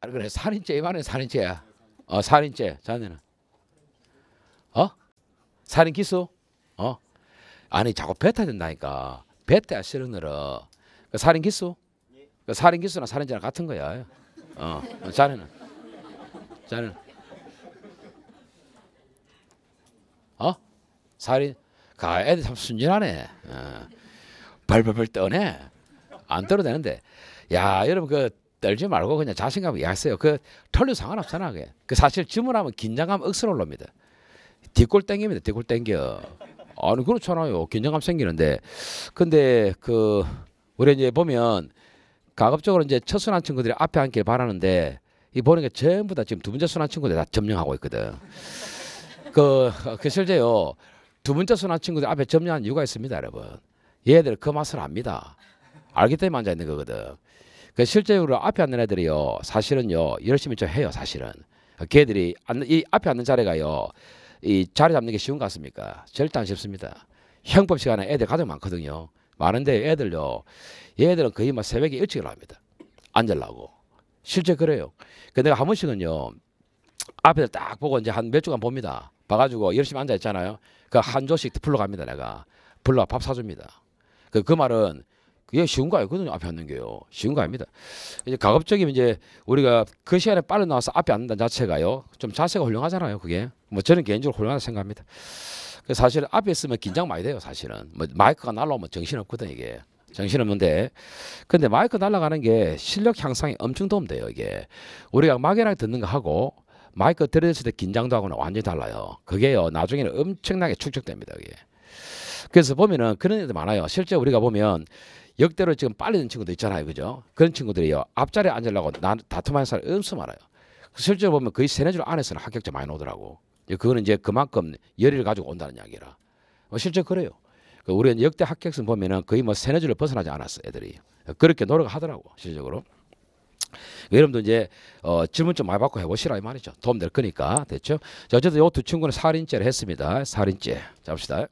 아, 그래. 살인죄 이만해 살인죄야. 어, 살인죄. 자네는. 어? 살인 기소? 어? 아니 자꾸 뱉어야 된다니까. 뱉어야 싫으느라. 그 살인 기소? 그 살인 기소나 살인죄나 같은 거야. 어, 어, 자네는. 자네는. 어? 살인. 가 애들 참 순진하네. 어. 벌벌벌 떠네. 안 떨어도 되는데. 야, 여러분 그 떨지 말고 그냥 자신감 이하세요. 그 털려 상관없잖아. 그게. 그 사실 질문하면 긴장감 억수로 올라옵니다. 뒷골 땡깁니다. 뒷골 땡겨. 아니 그렇잖아요. 긴장감 생기는데. 근데 그 우리 이제 보면 가급적으로 이제 첫 순환 친구들이 앞에 앉길 바라는데 이 보는 게 전부 다 지금 두 번째 순환 친구들 다 점령하고 있거든. 그, 그 실제요. 두 번째 순환 친구들 앞에 점령한 이유가 있습니다, 여러분. 얘들 그 맛을 압니다. 알기 때문에 앉아 있는 거거든. 그러니까 실제로 적으 앞에 앉는 애들이요. 사실은요. 열심히 좀 해요. 사실은. 그러니까 걔들이 이 앞에 앉는 자리가요. 이 자리 잡는 게 쉬운 것 같습니까? 절대 안 쉽습니다. 형법 시간에 애들 가장 많거든요. 많은데 애들요. 얘들은 거의 막 새벽에 일찍 일어납니다. 앉으려고. 실제 그래요. 그 내가 한 번씩은요. 앞에서 딱 보고 이제 한 몇 주간 봅니다. 봐가지고 열심히 앉아 있잖아요. 그 한 조씩 불러갑니다. 내가 불러 밥 사줍니다. 그, 그 말은 그게 쉬운 거 아니거든요. 앞에 앉는 게요. 쉬운 거 아닙니다. 이제 가급적이면 이제 우리가 그 시간에 빨리 나와서 앞에 앉는 자체가요. 좀 자세가 훌륭하잖아요. 그게. 뭐 저는 개인적으로 훌륭하다 고 생각합니다. 그 사실 앞에 있으면 긴장 많이 돼요. 사실은. 뭐 마이크가 날라오면 정신없거든 이게. 정신없는데 근데 마이크 날아가는 게 실력 향상에 엄청 도움돼요 이게 우리가 막연하게 듣는 거 하고 마이크 들졌을때 긴장도 하고는 완전히 달라요 그게요 나중에는 엄청나게 축적됩니다 그게 그래서 보면은 그런 애들 많아요 실제 우리가 보면 역대로 지금 빨리는 친구도 있잖아요. 그죠? 그런 친구들이요. 앞자리에 앉으려고 나 다툼하는 사람 엄청 많아요. 실제로 보면 거의 세네 줄 안에서는 합격자 많이 오더라고. 그거는 이제 그만큼 열의를 가지고 온다는 이야기라. 어, 실제 그래요. 그 우리는 역대 합격생 보면은 거의 뭐 세네 줄을 벗어나지 않았어. 애들이. 그렇게 노력하더라고. 실적으로. 그 여러분도 이제 어, 질문 좀 많이 받고 해보시라 이 말이죠. 도움 될 거니까 됐죠. 자, 어쨌든 이 두 친구는 살인죄를 했습니다. 살인죄 잡시다.